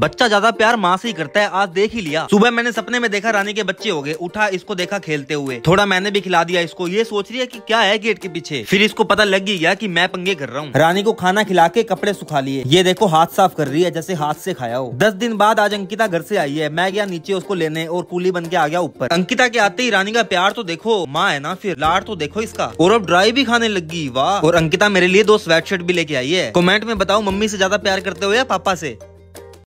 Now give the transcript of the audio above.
बच्चा ज्यादा प्यार माँ से ही करता है आज देख ही लिया सुबह मैंने सपने में देखा रानी के बच्चे हो गए उठा इसको देखा खेलते हुए थोड़ा मैंने भी खिला दिया इसको ये सोच रही है कि क्या है गेट के पीछे फिर इसको पता लग गया कि मैं पंगे कर रहा हूँ रानी को खाना खिला के कपड़े सुखा लिए ये देखो हाथ साफ कर रही है जैसे हाथ से खाया हो दस दिन बाद आज अंकिता घर से आई है मैं गया नीचे उसको लेने और कूली बन के आ गया ऊपर अंकिता के आते ही रानी का प्यार तो देखो माँ है ना फिर लाड़ तो देखो इसका और अब ड्राई भी खाने लगी वाह और अंकिता मेरे लिए दो स्वेट शर्ट भी लेके आई है कॉमेंट में बताओ मम्मी से ज्यादा प्यार करते हो या पापा से